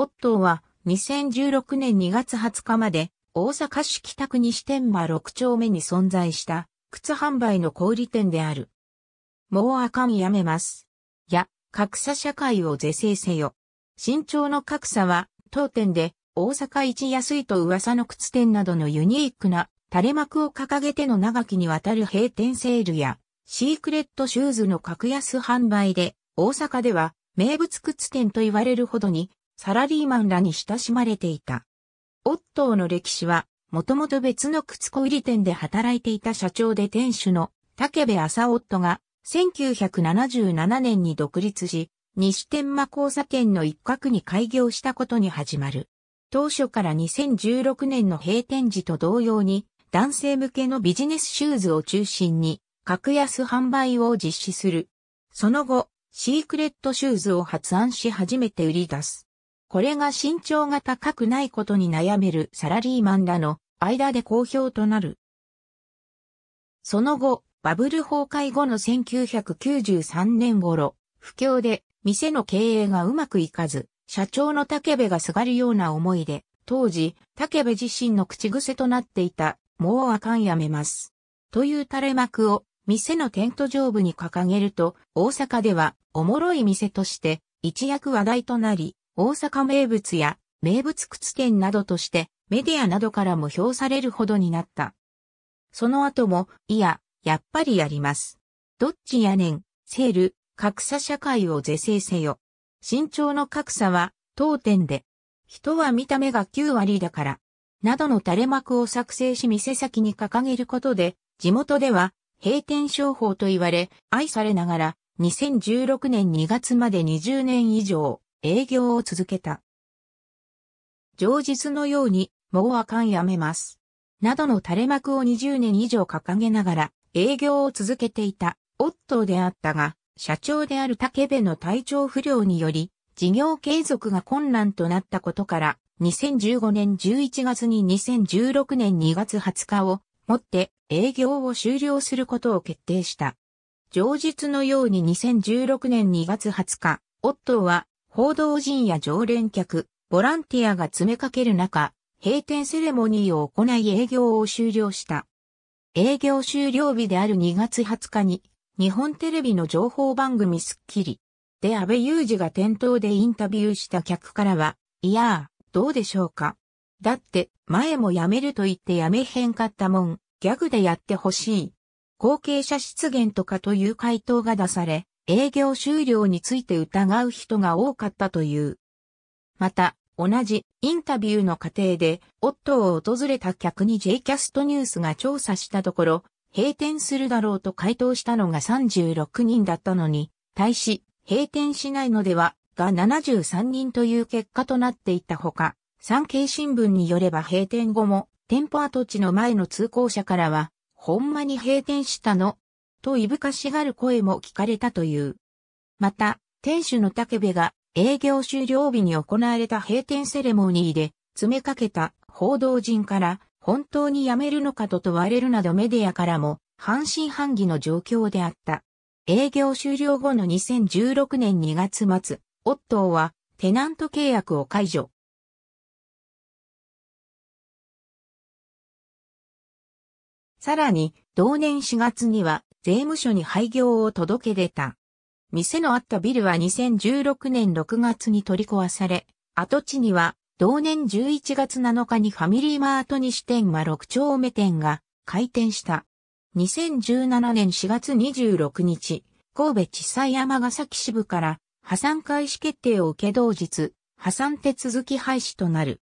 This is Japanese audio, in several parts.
オットーは2016年2月20日まで大阪市北区西天間6丁目に存在した靴販売の小売店である。もうあかんやめます。や、格差社会を是正せよ。身長の格差は当店で大阪一安いと噂の靴店などのユニークな垂れ幕を掲げての長きにわたる閉店セールやシークレットシューズの格安販売で大阪では名物靴店と言われるほどにサラリーマンらに親しまれていた。オットーの歴史は、もともと別の靴小売店で働いていた社長で店主の竹部朝夫が、1977年に独立し、西天間交差点の一角に開業したことに始まる。当初から2016年の閉店時と同様に、男性向けのビジネスシューズを中心に、格安販売を実施する。その後、シークレットシューズを発案し始めて売り出す。これが身長が高くないことに悩めるサラリーマンらの間で好評となる。その後、バブル崩壊後の1993年頃、不況で店の経営がうまくいかず、社長の竹部がすがるような思いで、当時、竹部自身の口癖となっていた、もうあかんやめます。という垂れ幕を、店のテント上部に掲げると、大阪では、おもろい店として、一躍話題となり、大阪名物や名物靴店などとしてメディアなどからも評されるほどになった。その後も、いや、やっぱりやります。どっちやねん、セール、格差社会を是正せよ。身長の格差は当店で、人は見た目が9割だから、などの垂れ幕を作成し店先に掲げることで、地元では閉店商法と言われ、愛されながら、2016年2月まで20年以上、営業を続けた。上日のように、もうあかんやめます。などの垂れ幕を20年以上掲げながら営業を続けていたオットーであったが、社長である竹部の体調不良により、事業継続が困難となったことから、2015年11月に2016年2月20日をもって営業を終了することを決定した。上日のように2016年2月20日、オットーは報道陣や常連客、ボランティアが詰めかける中、閉店セレモニーを行い営業を終了した。営業終了日である2月20日に、日本テレビの情報番組スッキリで安倍裕二が店頭でインタビューした客からは、いやあ、どうでしょうか。だって、前も辞めると言って辞めへんかったもん、ギャグでやってほしい。後継者出現とかという回答が出され、営業終了について疑う人が多かったという。また、同じインタビューの過程で、夫を訪れた客に J キャストニュースが調査したところ、閉店するだろうと回答したのが36人だったのに、対し、閉店しないのでは、が73人という結果となっていたほか、産経新聞によれば閉店後も、店舗跡地の前の通行者からは、ほんまに閉店したのといぶかしがる声も聞かれたという。また、店主の竹部が営業終了日に行われた閉店セレモニーで詰めかけた報道陣から本当に辞めるのかと問われるなどメディアからも半信半疑の状況であった。営業終了後の2016年2月末、オットーはテナント契約を解除。さらに、同年4月には、税務署に廃業を届け出た。店のあったビルは2016年6月に取り壊され、跡地には同年11月7日にファミリーマート西店は6丁目店が開店した。2017年4月26日、神戸地裁山ヶ崎支部から破産開始決定を受け同日、破産手続き廃止となる。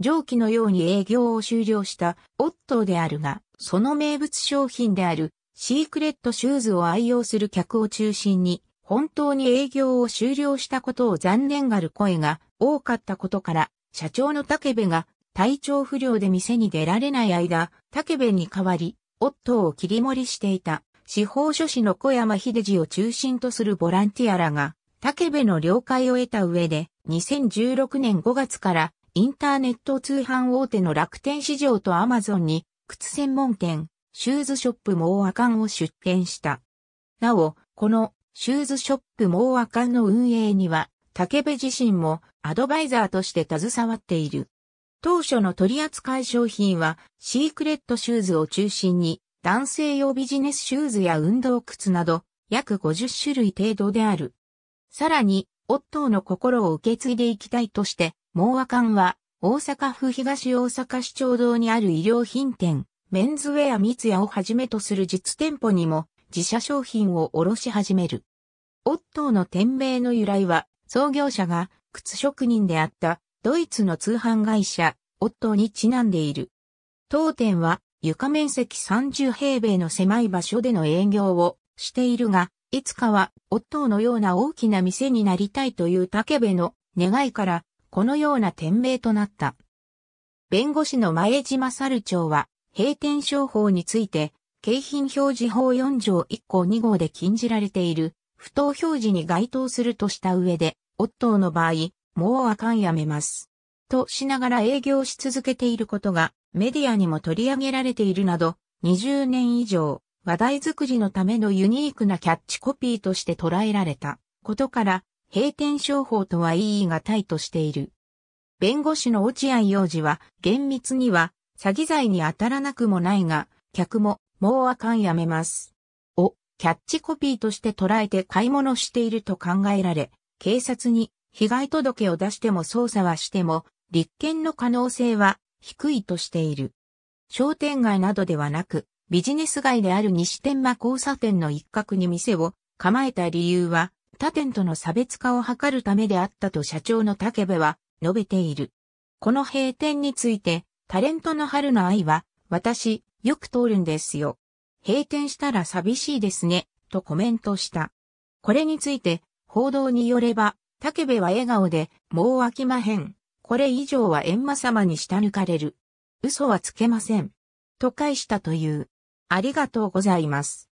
上記のように営業を終了したオットーであるが、その名物商品であるシークレットシューズを愛用する客を中心に、本当に営業を終了したことを残念がる声が多かったことから、社長の竹部が体調不良で店に出られない間、竹部に代わり、夫を切り盛りしていた司法書士の小山秀治を中心とするボランティアらが、竹部の了解を得た上で、2016年5月からインターネット通販大手の楽天市場とアマゾンに靴専門店、シューズショップモーアカンを出店した。なお、このシューズショップモーアカンの運営には、竹部自身もアドバイザーとして携わっている。当初の取扱い商品は、シークレットシューズを中心に、男性用ビジネスシューズや運動靴など、約50種類程度である。さらに、夫の心を受け継いでいきたいとして、モーアカンは、大阪府東大阪市町道にある医療品店、メンズウェア三ツをはじめとする実店舗にも自社商品を卸し始める。オットーの店名の由来は、創業者が靴職人であったドイツの通販会社、オットーにちなんでいる。当店は床面積30平米の狭い場所での営業をしているが、いつかはオットーのような大きな店になりたいという竹部の願いから、このような店名となった。弁護士の前島猿長は、閉店商法について、景品表示法4条1項2号で禁じられている、不当表示に該当するとした上で、オットーの場合、もうあかんやめます。としながら営業し続けていることが、メディアにも取り上げられているなど、20年以上、話題作りのためのユニークなキャッチコピーとして捉えられたことから、閉店商法とは意義がいとしている。弁護士の落合洋二は、厳密には、詐欺罪に当たらなくもないが、客も、もうあかんやめます。を、キャッチコピーとして捉えて買い物していると考えられ、警察に被害届を出しても捜査はしても、立件の可能性は低いとしている。商店街などではなく、ビジネス街である西天間交差点の一角に店を構えた理由は、他店との差別化を図るためであったと社長の竹部は述べている。この閉店について、タレントの春の愛は、私、よく通るんですよ。閉店したら寂しいですね、とコメントした。これについて、報道によれば、竹部は笑顔で、もう飽きまへん。これ以上は閻魔様に下抜かれる。嘘はつけません。と返したという。ありがとうございます。